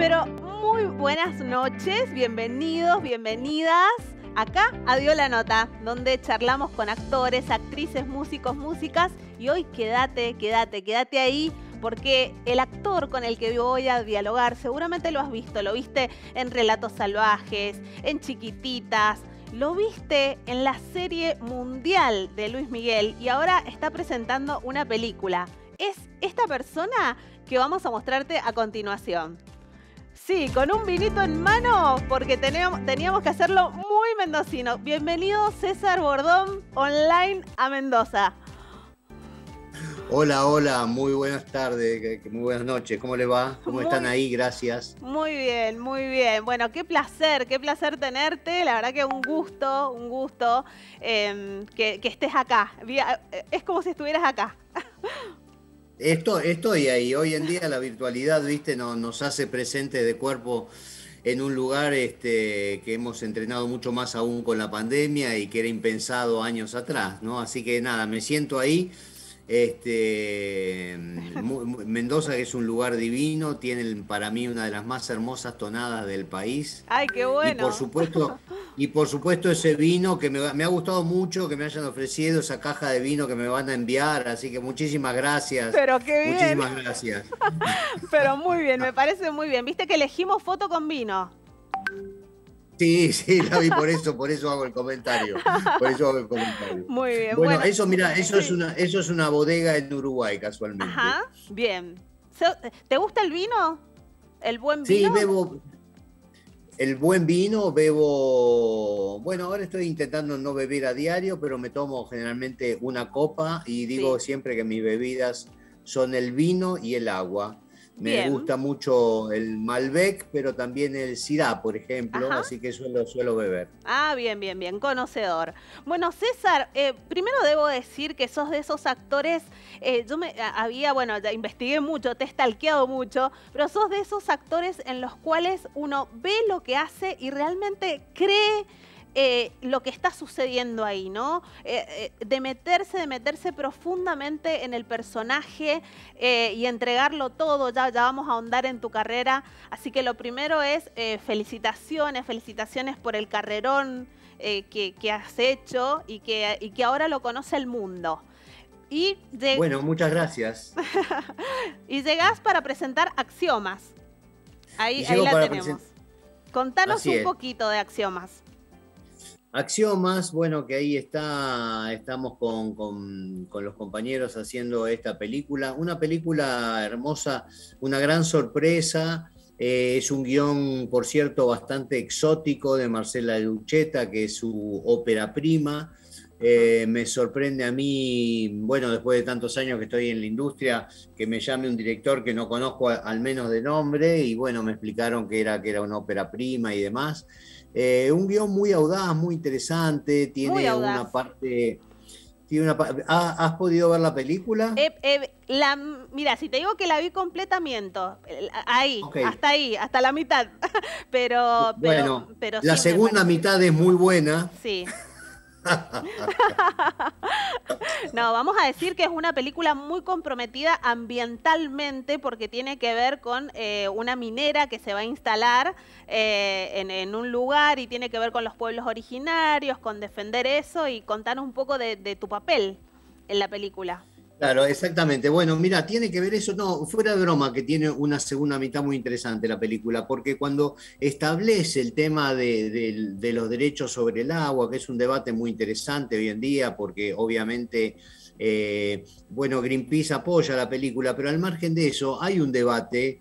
Pero muy buenas noches, bienvenidos, bienvenidas. Acá adiós la nota, donde charlamos con actores, actrices, músicos, músicas. Y hoy quédate, quédate, quédate ahí porque el actor con el que voy a dialogar, seguramente lo has visto, lo viste en Relatos Salvajes, en Chiquititas, lo viste en la serie mundial de Luis Miguel y ahora está presentando una película. Es esta persona que vamos a mostrarte a continuación. Sí, con un vinito en mano, porque teníamos, que hacerlo muy mendocino. Bienvenido César Bordón, online a Mendoza. Hola, hola, muy buenas tardes, muy buenas noches, ¿cómo le va? ¿Cómo están ahí? Gracias. Muy bien, muy bien. Bueno, qué placer, qué placer tenerte, la verdad que un gusto, un gusto em, que, estés acá. Eh, es como si estuvieras acá. estoy ahí. Hoy en día la virtualidad, viste, nos hace presente de cuerpo en un lugar este, que hemos entrenado mucho más aún con la pandemia y que era impensado años atrás, ¿no? Así que nada, me siento ahí este, Mendoza, que es un lugar divino, tiene para mí una de las más hermosas tonadas del país. ¡Ay, qué bueno! Y por supuesto, y por supuesto ese vino que me, me, ha gustado mucho, que me hayan ofrecido esa caja de vino que me van a enviar, así que muchísimas gracias. Pero qué bien. Muchísimas gracias. Pero muy bien, me parece muy bien. Viste que elegimos foto con vino. Sí, sí, la vi, por eso, por eso hago el comentario. Por eso hago el comentario. Muy bien. Bueno, eso, mira, eso es una, eso es una bodega en Uruguay, casualmente. Ajá, bien. ¿Te gusta el vino? ¿El buen vino? Sí, bebo el buen vino, bebo. Bueno, ahora estoy intentando no beber a diario, pero me tomo generalmente una copa y digo siempre que mis bebidas son el vino y el agua. Me gusta mucho el Malbec, pero también el Syrah, por ejemplo, así que suelo, suelo beber. Ah, bien, bien, bien, conocedor. Bueno, César, eh, primero debo decir que sos de esos actores, eh, yo me había, bueno, ya investigué mucho, te he stalkeado mucho, pero sos de esos actores en los cuales uno ve lo que hace y realmente cree eh, lo que está sucediendo ahí, ¿no? Eh, eh, de meterse, de meterse profundamente en el personaje y entregarlo todo, ya, vamos a ahondar en tu carrera. Así que lo primero es felicitaciones, felicitaciones por el carrerón que, has hecho y que, ahora lo conoce el mundo. Y Bueno, muchas gracias. y llegas para presentar Axiomas. Ahí, la tenemos. Contanos un poquito de Axiomas. Axiomas, bueno, que ahí está, estamos con, los compañeros haciendo esta película. Una película hermosa, una gran sorpresa. Eh, es un guión, por cierto, bastante exótico de Marcela Lucheta, que es su ópera prima. Eh, me sorprende a mí, bueno, después de tantos años que estoy en la industria, que me llame un director que no conozco al menos de nombre, y bueno, me explicaron que era, que era una ópera prima y demás. Eh, un guión muy audaz, muy interesante, tiene una parte... Tiene ¿has, podido ver la película? la, mira, si te digo que la vi completamente Ahí, hasta ahí, hasta la mitad. pero, bueno, la segunda mitad es muy buena. Sí. no, vamos a decir que es una película muy comprometida ambientalmente porque tiene que ver con eh, una minera que se va a instalar eh, en, un lugar y tiene que ver con los pueblos originarios, con defender eso y contar un poco de tu papel en la película. Claro, exactamente. Bueno, mira, tiene que ver eso, no, fuera de broma, que tiene una segunda mitad muy interesante la película, porque cuando establece el tema de, los derechos sobre el agua, que es un debate muy interesante hoy en día, porque obviamente... Eh, bueno, Greenpeace apoya la película, pero al margen de eso hay un debate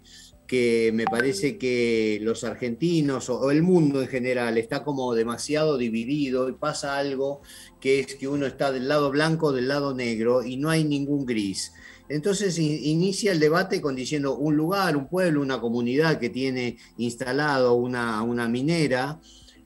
que me parece que los argentinos o, el mundo en general está como demasiado dividido y pasa algo que es que uno está del lado blanco, del lado negro y no hay ningún gris. Entonces inicia el debate con diciendo un lugar, un pueblo, una comunidad que tiene instalado una, una minera,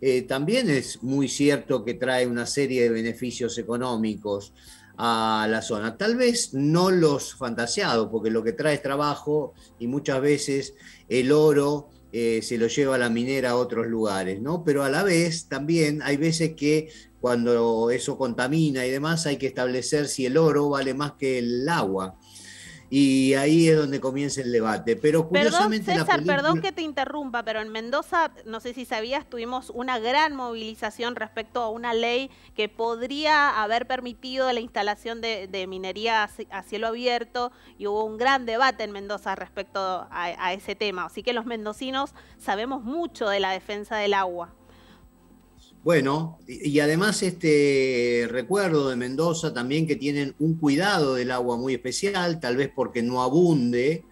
eh, también es muy cierto que trae una serie de beneficios económicos a la zona. Tal vez no los fantaseados, porque lo que trae es trabajo y muchas veces el oro eh, se lo lleva a la minera a otros lugares, ¿no? Pero a la vez también hay veces que cuando eso contamina y demás hay que establecer si el oro vale más que el agua y ahí es donde comienza el debate. Pero curiosamente César, perdón que te interrumpa, pero en Mendoza, no sé si sabías, tuvimos una gran movilización respecto a una ley que podría haber permitido la instalación de, minería a cielo abierto y hubo un gran debate en Mendoza respecto a ese tema. Así que los mendocinos sabemos mucho de la defensa del agua. Bueno, y además este recuerdo de Mendoza también que tienen un cuidado del agua muy especial, tal vez porque no abunde,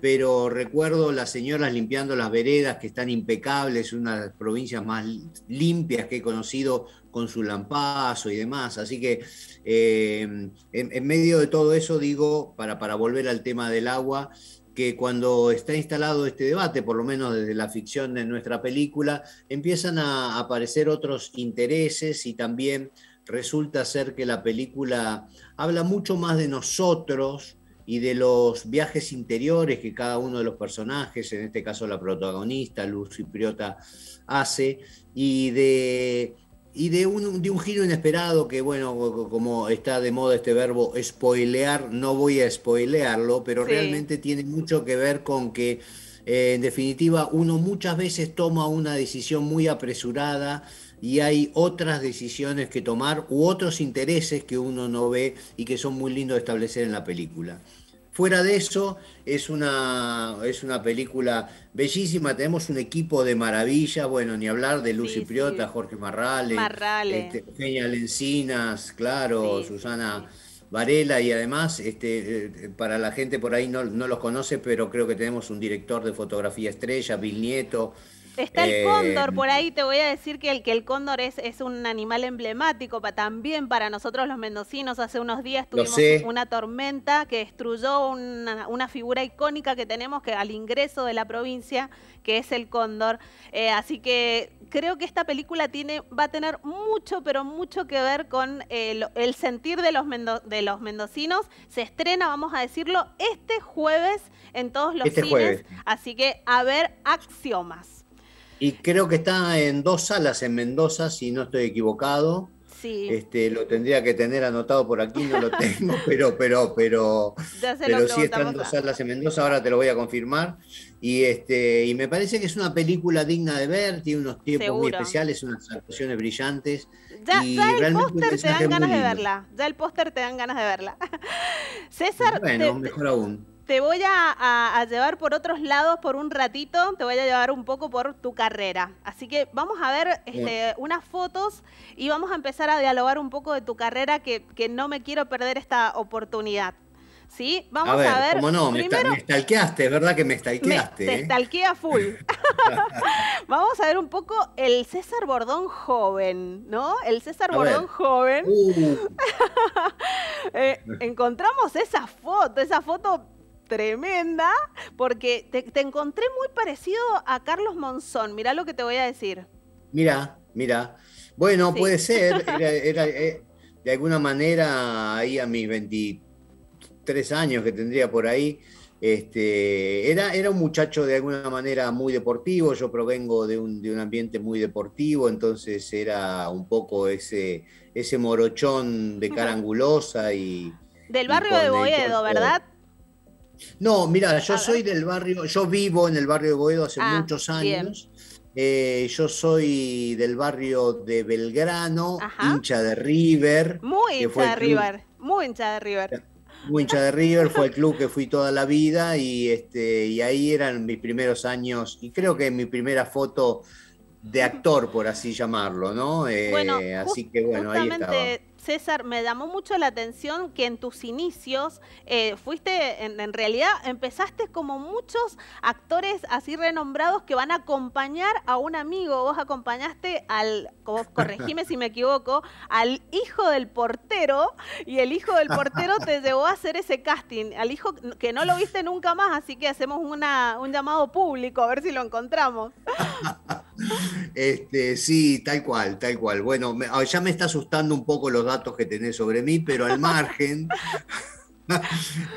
pero recuerdo las señoras limpiando las veredas que están impecables, una de las provincias más limpias que he conocido con su lampazo y demás. Así que eh, en, medio de todo eso digo, para, para volver al tema del agua, cuando está instalado este debate, por lo menos desde la ficción de nuestra película, empiezan a aparecer otros intereses y también resulta ser que la película habla mucho más de nosotros y de los viajes interiores que cada uno de los personajes, en este caso la protagonista, Luz Cipriota, hace, y de y de un, de un giro inesperado que, bueno, como está de moda este verbo spoilear, no voy a spoilearlo, pero realmente tiene mucho que ver con que, eh, en definitiva, uno muchas veces toma una decisión muy apresurada y hay otras decisiones que tomar u otros intereses que uno no ve y que son muy lindos de establecer en la película. Fuera de eso, es una, es una película bellísima. Tenemos un equipo de maravilla, bueno, ni hablar de Lucy Priota, Jorge Marrales, este, Eugenia Lencinas, claro, Susana Varela, y además, este, eh, para la gente por ahí no, no los conoce, pero creo que tenemos un director de fotografía estrella, Bill Nieto Está el cóndor eh, por ahí, te voy a decir que el, que el cóndor es, es un animal emblemático también para nosotros los mendocinos. Hace unos días tuvimos una tormenta que destruyó una, figura icónica que tenemos que al ingreso de la provincia, que es el cóndor. Eh, así que creo que esta película tiene, va a tener mucho, pero mucho que ver con eh, el sentir de los, de los mendocinos. Se estrena, vamos a decirlo, este jueves en todos los este cines. Así que a ver axiomas. Y creo que está en dos salas en Mendoza, si no estoy equivocado. Sí. Este, lo tendría que tener anotado por aquí, no lo tengo, pero, pero, pero, pero sí en dos salas en Mendoza, ahora te lo voy a confirmar. Y este, y me parece que es una película digna de ver, tiene unos tiempos muy especiales, unas actuaciones brillantes. Ya, ya el póster te dan ganas de verla, ya el póster te dan ganas de verla. César. Bueno, mejor aún te voy a, llevar por otros lados por un ratito, te voy a llevar un poco por tu carrera. Así que vamos a ver este, unas fotos y vamos a empezar a dialogar un poco de tu carrera que, no me quiero perder esta oportunidad. ¿Sí? Vamos a ver. A ¿Cómo no? me, estalqueaste, verdad que me estalqueaste? Me, ¿eh? full. vamos a ver un poco el César Bordón joven, ¿no? El César Bordón joven. Uh. Eh, encontramos esa foto, esa foto tremenda, porque te, encontré muy parecido a Carlos Monzón. Mirá lo que te voy a decir. Mira, mira. Bueno, puede ser. Eh, de alguna manera, ahí a mis 23 años que tendría por ahí, este, era, era un muchacho de alguna manera muy deportivo. Yo provengo de un, ambiente muy deportivo, entonces era un poco ese, ese morochón de cara angulosa y. Del barrio de Boedo, ¿verdad? No, mira, yo soy del barrio, yo vivo en el barrio de Boedo hace ah, muchos años. Eh, yo soy del barrio de Belgrano, hincha de River. Muy hincha de River, muy hincha de River. Muy hincha de River, fue el club que fui toda la vida y, este, y ahí eran mis primeros años y creo que mi primera foto de actor, por así llamarlo, ¿no? Eh, así que bueno, ahí estaba. César, me llamó mucho la atención que en tus inicios eh, fuiste, en, realidad empezaste como muchos actores así renombrados que van a acompañar a un amigo. Vos acompañaste al, corregime si me equivoco, al hijo del portero y el hijo del portero te llevó a hacer ese casting, al hijo que no lo viste nunca más, así que hacemos una, un llamado público a ver si lo encontramos. Este, sí, tal cual, tal cual. Bueno, ah, ya me está asustando un poco los datos que tenés sobre mí, pero al margen.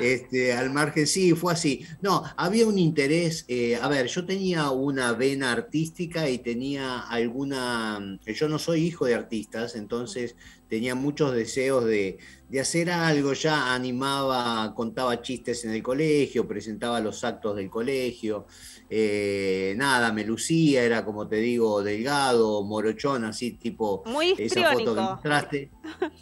Este, al margen, sí, fue así. No, había un interés, eh, a ver, yo tenía una vena artística y tenía alguna, yo no soy hijo de artistas, entonces tenía muchos deseos de, de hacer algo, ya animaba, contaba chistes en el colegio, presentaba los actos del colegio. Eh, nada, me lucía, era como te digo, delgado, morochón, así tipo esa foto que mostraste.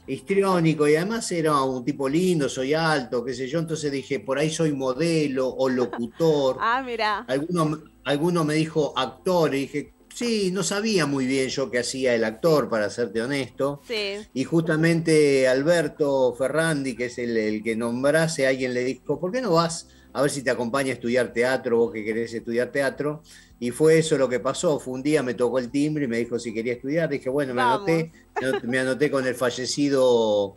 histriónico, y además era un tipo lindo, soy alto, qué sé yo, entonces dije, por ahí soy modelo o locutor. ah, mira. Alguno, me dijo actor, y dije, Sí, no sabía muy bien yo qué hacía el actor, para serte honesto. Y justamente Alberto Ferrandi, que es el, el que nombrase, eh, alguien le dijo, ¿por qué no vas a ver si te acompaña a estudiar teatro, vos que querés estudiar teatro. Y fue eso lo que pasó. Fue un día, me tocó el timbre y me dijo si quería estudiar. Dije, bueno, me anoté, me anoté con el fallecido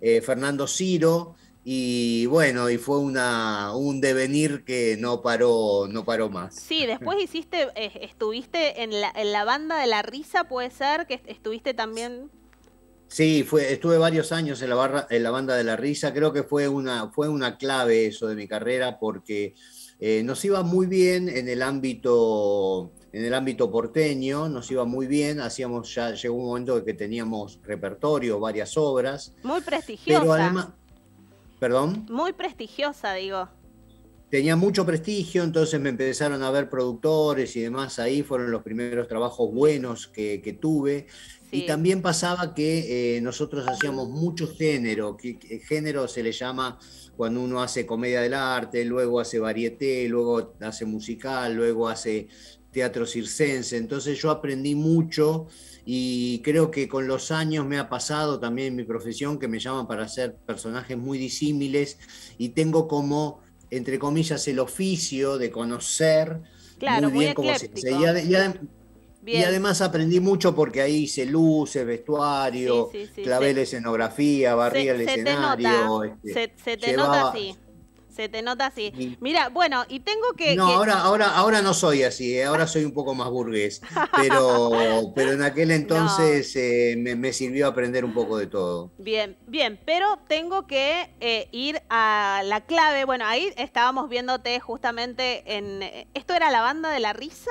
eh, Fernando Ciro. Y bueno, y fue una, un devenir que no paró, no paró más. Sí, después hiciste, eh, estuviste en la, en la banda de la risa, puede ser, que estuviste también. Sí, estuve varios años en la, barra, en la banda de la risa, creo que fue una, fue una clave eso de mi carrera porque eh, nos iba muy bien en el ámbito en el ámbito porteño, nos iba muy bien, hacíamos ya llegó un momento que teníamos repertorio, varias obras. Muy prestigiosa. perdón. Muy prestigiosa, digo. Tenía mucho prestigio, entonces me empezaron a ver productores y demás. Ahí fueron los primeros trabajos buenos que tuve. Y también pasaba que eh, nosotros hacíamos mucho género, que, género se le llama cuando uno hace comedia del arte, luego hace varieté, luego hace musical, luego hace teatro circense. Entonces yo aprendí mucho y creo que con los años me ha pasado también en mi profesión que me llaman para hacer personajes muy disímiles y tengo como, entre comillas, el oficio de conocer muy bien cómo se hace. Y además aprendí mucho porque ahí hice luces, vestuario, clavé la escenografía, barría el escenario. se, te este, nota así. Se te nota así. Mira, bueno, y tengo que. No, ahora, ahora, ahora no soy así, eh, ahora soy un poco más burgués. Pero, pero en aquel entonces eh, me, sirvió aprender un poco de todo. Bien, bien, pero tengo que eh, ir a la clave. Bueno, ahí estábamos viéndote justamente en. ¿Esto era la banda de la risa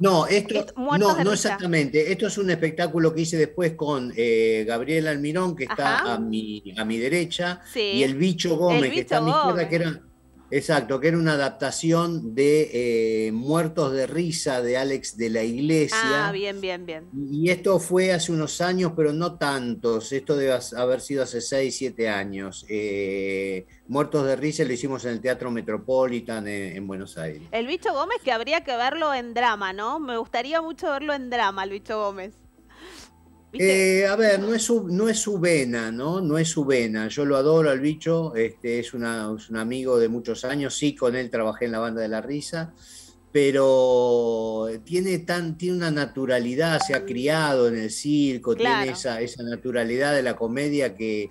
no, esto, no, no exactamente. Esto es un espectáculo que hice después con eh, Gabriel Almirón, que está a mi, a mi derecha, y el bicho Gómez, que está a mi izquierda, que era Exacto, que era una adaptación de eh, Muertos de Risa de Alex de la Iglesia. Ah, bien, bien, bien. Y esto fue hace unos años, pero no tantos. Esto debe haber sido hace 6, 7 años. Eh, Muertos de Risa lo hicimos en el Teatro Metropolitan en, en, Buenos Aires. El bicho Gómez, que habría que verlo en drama, ¿no? Me gustaría mucho verlo en drama, el bicho Gómez. Eh, a ver, no es, su, no es su vena, ¿no? No es su vena. Yo lo adoro al bicho, este, es, un amigo de muchos años, sí, con él trabajé en la banda de la risa, pero tiene, tan, tiene una naturalidad, se ha criado en el circo, tiene esa naturalidad de la comedia que,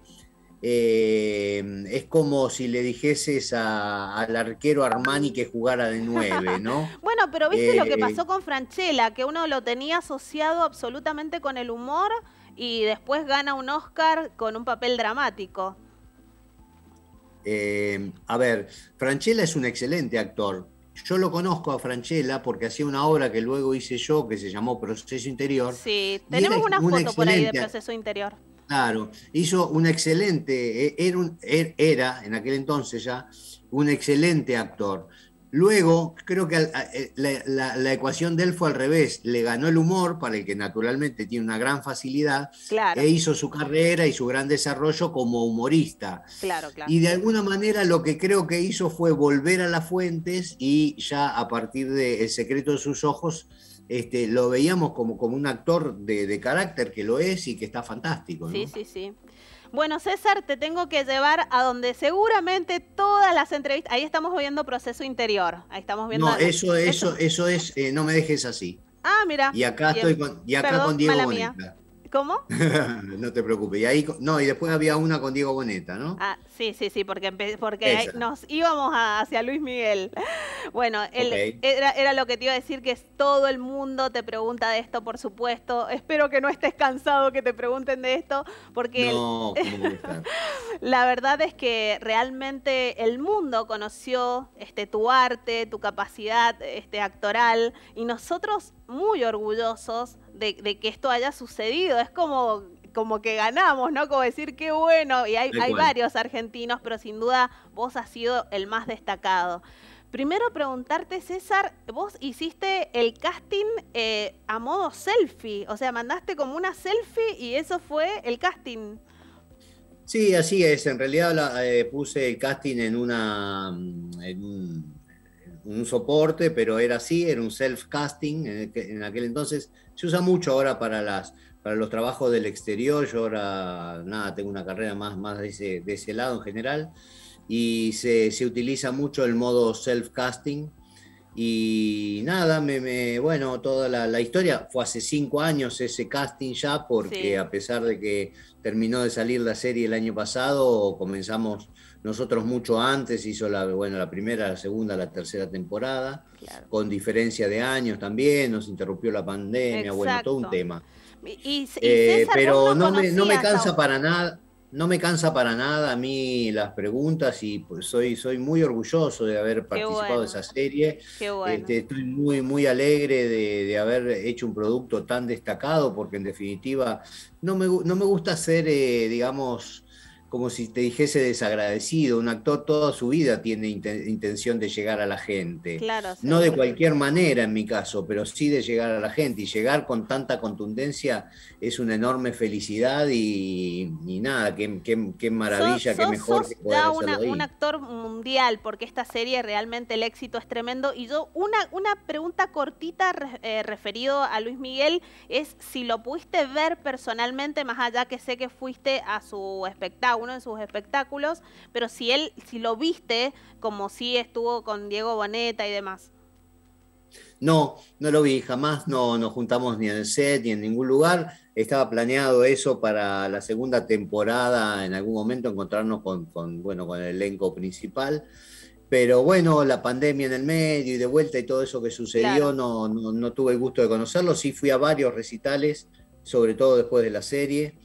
eh, es como si le dijeses al arquero Armani que jugara de nueve, ¿no? bueno, pero viste lo que eh, pasó con Franchella, que uno lo tenía asociado absolutamente con el humor y después gana un Oscar con un papel dramático. Eh, a ver, Franchella es un excelente actor. Yo lo conozco a Franchella porque hacía una obra que luego hice yo que se llamó Proceso Interior. Sí, tenemos una foto por ahí de Proceso Interior. Claro, hizo eh, un excelente, er, era, en aquel entonces ya un excelente actor. Luego, creo que eh, la, ecuación de él fue al revés, le ganó el humor, para el que naturalmente tiene una gran facilidad, e hizo su carrera y su gran desarrollo como humorista. Claro, claro. Y de alguna manera lo que creo que hizo fue volver a las fuentes y ya a partir de El secreto de sus ojos, este, lo veíamos como, como un actor de, carácter que lo es y que está fantástico. Sí, sí, sí. Bueno, César, te tengo que llevar a donde seguramente todas las entrevistas. Ahí estamos viendo proceso interior. Ahí estamos viendo. No, eso, eso, eso, es. Eh, no me dejes así. Ah, mira. Y acá estoy con, Diego ¿Cómo? no te preocupes. Y ahí, no, y después había una con Diego Boneta, ¿no? Ah, sí, sí, sí, porque, porque nos íbamos hacia Luis Miguel. Bueno, era, lo que te iba a decir, que todo el mundo te pregunta de esto, por supuesto. Espero que no estés cansado que te pregunten de esto, porque la verdad es que realmente el mundo conoció este, tu arte, tu capacidad este, actoral, y nosotros muy orgullosos de, que esto haya sucedido. Es como como que ganamos, ¿no? Como decir qué bueno. Y hay, varios argentinos, pero sin duda vos has sido el más destacado. Primero preguntarte, César, vos hiciste el casting eh, a modo selfie, o sea, mandaste como una selfie y eso fue el casting. Sí, así es. En realidad eh, puse el casting en una un, soporte, pero era así, era un self casting en, en aquel entonces se usa mucho ahora para, las, para los trabajos del exterior. Yo ahora, nada, tengo una carrera más, más de, ese, lado en general. Y se, se utiliza mucho el modo self-casting y nada, me, bueno, toda la, historia fue hace cinco años ese casting ya, porque a pesar de que terminó de salir la serie el año pasado, comenzamos nosotros mucho antes, hizo la, bueno, la primera, la segunda, la tercera temporada, con diferencia de años también, nos interrumpió la pandemia, bueno, todo un tema. Eh, pero no me, no me cansa para nada no me cansa para nada a mí las preguntas y pues, soy, soy muy orgulloso de haber participado de esa serie. Este, estoy muy, muy alegre de, haber hecho un producto tan destacado porque en definitiva no me, no me gusta ser, eh, digamos, como si te dijese desagradecido. Un actor toda su vida tiene intención de llegar a la gente. No de cualquier manera en mi caso, pero sí de llegar a la gente. Y llegar con tanta contundencia es una enorme felicidad y, nada, qué, qué, maravilla, que qué mejor. un actor mundial, porque esta serie realmente el éxito es tremendo. Y yo una, una pregunta cortita eh, referido a Luis Miguel es si lo pudiste ver personalmente, más allá que sé que fuiste a su espectáculo uno de sus espectáculos, pero si él, si lo viste, como si estuvo con Diego Boneta y demás. No, no lo vi, jamás no nos juntamos ni en el set ni en ningún lugar. Estaba planeado eso para la segunda temporada, en algún momento encontrarnos con, bueno, con el elenco principal. Pero bueno, la pandemia en el medio y de vuelta y todo eso que sucedió, no, tuve el gusto de conocerlo. Sí fui a varios recitales, sobre todo después de la serie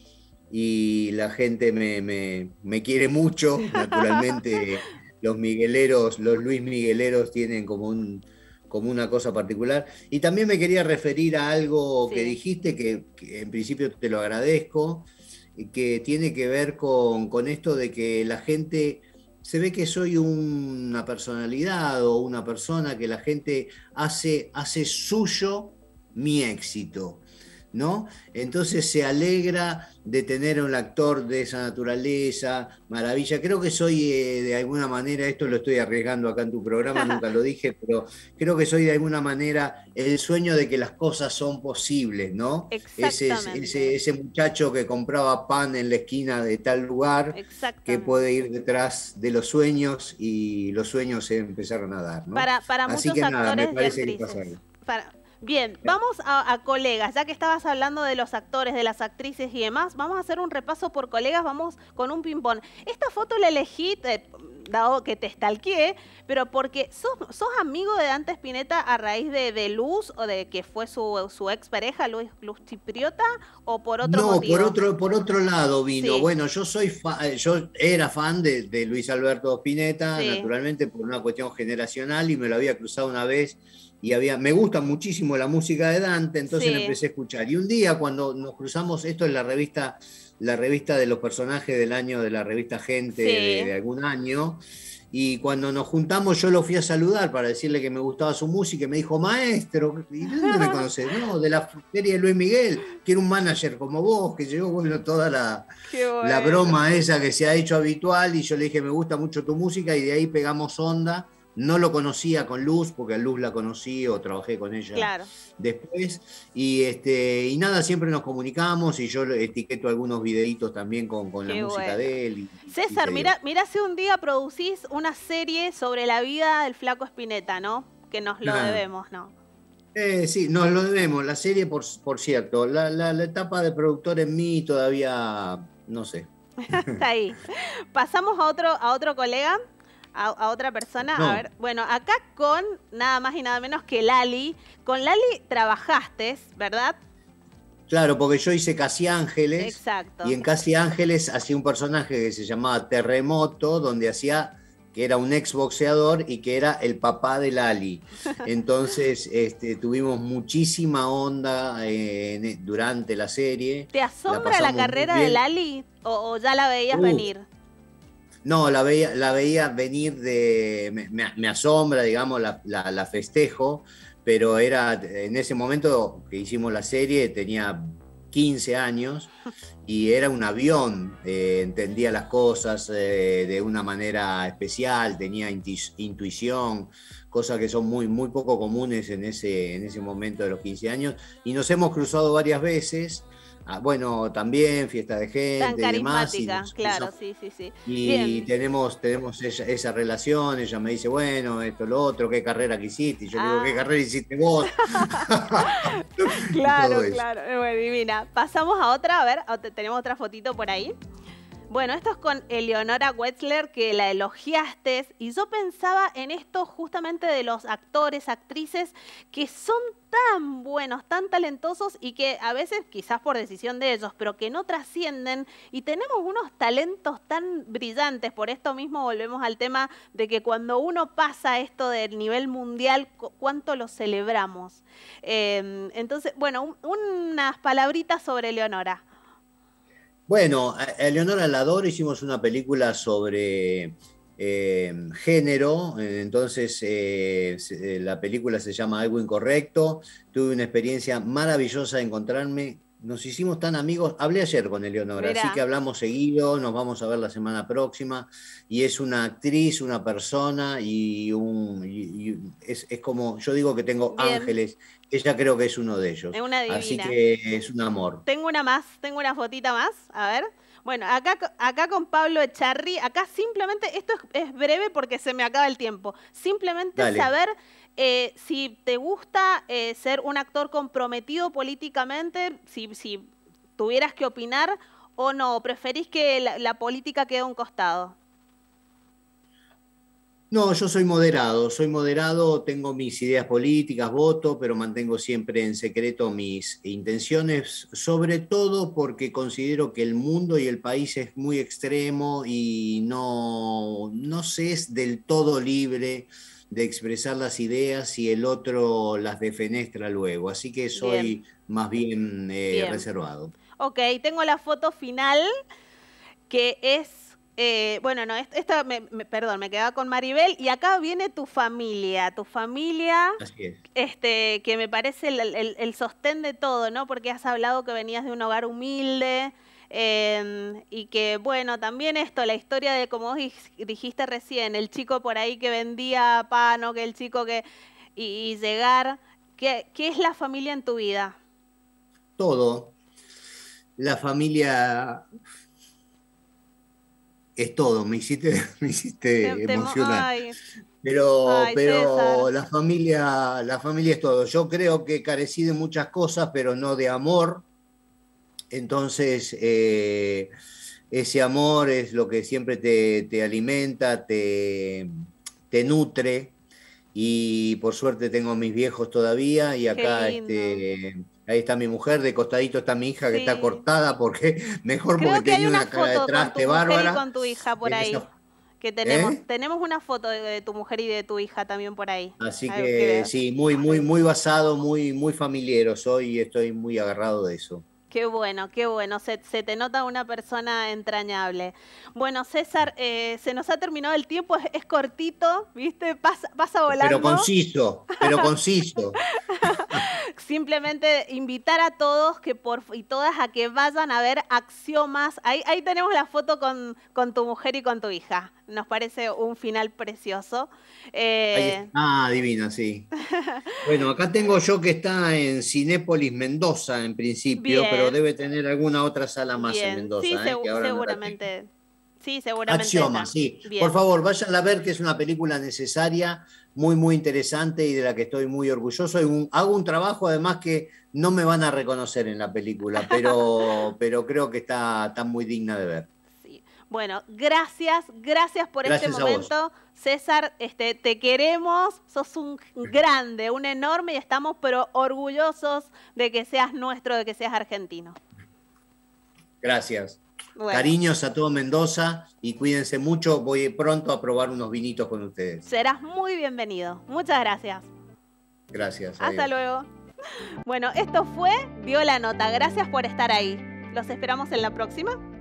y la gente me, quiere mucho, naturalmente. los migueleros, los Luis Migueleros tienen como una cosa particular. Y también me quería referir a algo que dijiste, que, en principio te lo agradezco, que tiene que ver con, esto de que la gente, se ve que soy una personalidad o una persona que la gente hace, hace suyo mi éxito. ¿no? Entonces se alegra de tener un actor de esa naturaleza, maravilla. Creo que soy eh, de alguna manera, esto lo estoy arriesgando acá en tu programa, nunca lo dije, pero creo que soy de alguna manera el sueño de que las cosas son posibles, ¿no? Ese, ese, muchacho que compraba pan en la esquina de tal lugar, que puede ir detrás de los sueños y los sueños se empezaron a dar, Para, para Así muchos que nada, me parece que para, Bien, vamos a, colegas, ya que estabas hablando de los actores, de las actrices y demás, vamos a hacer un repaso por colegas, vamos con un ping-pong. Esta foto la elegí, eh, dado que te estalqué, pero porque sos, amigo de Dante Spinetta a raíz de, Luz, o de que fue su, su ex pareja, Luz, Luz o por otro no, por otro, por otro lado vino. Bueno, yo soy eh, yo era fan de, Luis Alberto Spinetta, naturalmente por una cuestión generacional, y me lo había cruzado una vez y había, me gusta muchísimo la música de Dante, entonces empecé a escuchar. Y un día cuando nos cruzamos, esto es la revista, la revista de los personajes del año, de la revista Gente de, algún año, y cuando nos juntamos yo lo fui a saludar para decirle que me gustaba su música y me dijo, maestro, ¿y dónde me conoces? No, de la frutería de Luis Miguel, que era un manager como vos, que llegó bueno, toda la, la broma esa que se ha hecho habitual y yo le dije, me gusta mucho tu música y de ahí pegamos onda no lo conocía con Luz, porque a Luz la conocí o trabajé con ella después. Y, este, y nada, siempre nos comunicamos y yo etiqueto algunos videitos también con, la música de él. César, mira, mira si un día producís una serie sobre la vida del flaco Espineta, ¿no? Que nos lo debemos, ¿no? Eh, sí, nos lo debemos. La serie, por, cierto, la, etapa de productor en mí todavía, no sé. Está ahí. Pasamos a otro, a otro colega a, otra persona. A ver, bueno, acá con nada más y nada menos que Lali. Con Lali trabajaste, ¿verdad? Claro, porque yo hice Casi Ángeles. Exacto. Y en Casi Ángeles hacía un personaje que se llamaba Terremoto, donde hacía que era un ex boxeador y que era el papá de Lali. Entonces este, tuvimos muchísima onda eh, durante la serie. ¿Te asombra la, carrera de Lali o, ya la veías venir? No, la veía, la veía venir de. Me, asombra, digamos, la, festejo, pero era. En ese momento que hicimos la serie tenía 15 años y era un avión, eh, entendía las cosas eh, de una manera especial, tenía intuición, cosas que son muy, muy poco comunes en ese, en ese momento de los 15 años. Y nos hemos cruzado varias veces Ah, bueno, también fiesta de gente. Tan carismática, y claro, sí, sí, sí. Y tenemos, tenemos esa, esa, relación, ella me dice, bueno, esto, lo otro, qué carrera que hiciste. Y yo digo, ¿qué ah. carrera hiciste vos? claro, claro. Bueno, divina. Pasamos a otra, a ver, tenemos otra fotito por ahí. Bueno, esto es con Eleonora Wetzler, que la elogiaste, y yo pensaba en esto justamente de los actores, actrices, que son tan buenos, tan talentosos y que a veces, quizás por decisión de ellos, pero que no trascienden y tenemos unos talentos tan brillantes. Por esto mismo volvemos al tema de que cuando uno pasa esto del nivel mundial, ¿cuánto lo celebramos? Em, entonces, bueno, unas palabritas sobre Eleonora. Bueno, a Eleonora Lador hicimos una película sobre eh, género, entonces eh, eh, la película se llama Algo Incorrecto. Tuve una experiencia maravillosa de encontrarme nos hicimos tan amigos. Hablé ayer con Eleonora, así que hablamos seguido, nos vamos a ver la semana próxima. Y es una actriz, una persona y un. es, como, yo digo que tengo ángeles, ella creo que es uno de ellos. Es una divina. Así que es un amor. Tengo una más, tengo una fotita más, a ver. Bueno, acá, acá con Pablo Echarri, acá simplemente, esto es, breve porque se me acaba el tiempo, simplemente saber eh, si te gusta eh, ser un actor comprometido políticamente, si, tuvieras que opinar o no, preferís que la, política quede a un costado. No, yo soy moderado, soy moderado, tengo mis ideas políticas, voto, pero mantengo siempre en secreto mis intenciones, sobre todo porque considero que el mundo y el país es muy extremo y no, no se es del todo libre de expresar las ideas y el otro las defenestra luego. Así que soy más eh, bien, reservado. Ok, tengo la foto final que es, eh, bueno, no, esta, perdón, me quedaba con Maribel y acá viene tu familia, tu familia, este, que me parece el, el sostén de todo, ¿no? Porque has hablado que venías de un hogar humilde. Em, y que bueno, también esto, la historia de como dijiste recién, el chico por ahí que vendía pan o que el chico que... Y, llegar, ¿qué, es la familia en tu vida? Todo. La familia es todo, me hiciste, me hiciste emocionar. Pero, pero la familia, la familia es todo. Yo creo que carecí de muchas cosas, pero no de amor, entonces, eh, ese amor es lo que siempre te, alimenta, te, nutre. Y por suerte tengo a mis viejos todavía y acá este, ahí está mi mujer, de costadito está mi hija que está cortada porque mejor porque tiene una, detrás cara de bárbara. con tu hija por ahí. Que tenemos, ¿Eh? tenemos una foto de, tu mujer y de tu hija también por ahí. Así que, sí, muy, muy, muy basado, muy, muy familiar soy y estoy muy agarrado de eso. Qué bueno, qué bueno. Se, te nota una persona entrañable. Bueno, César, eh, se nos ha terminado el tiempo, es, cortito, ¿viste? Pasa, pasa volando. Pero conciso, pero conciso. simplemente invitar a todos que por, y todas a que vayan a ver Axiomas. Ahí, ahí tenemos la foto con, tu mujer y con tu hija. Nos parece un final precioso. Eh, ah, divina, sí. bueno, acá tengo yo que está en Cinépolis Mendoza en principio, pero debe tener alguna otra sala más en Mendoza. Sí, ¿eh? seguramente. sí, seguramente. Axiomas, sí. Por favor, vayan a ver que es una película necesaria muy, muy interesante y de la que estoy muy orgulloso. hago un trabajo además que no me van a reconocer en la película, pero, pero creo que está, tan muy digna de ver. Bueno, gracias, gracias por este momento. César, este, te queremos, sos un grande, un enorme y estamos pero orgullosos de que seas nuestro, de que seas argentino. Gracias. Cariños a todo Mendoza y cuídense mucho. Voy pronto a probar unos vinitos con ustedes. Serás muy bienvenido. Muchas gracias. Gracias. Hasta luego. Bueno, esto fue Vio la Nota. Gracias por estar ahí. Los esperamos en la próxima.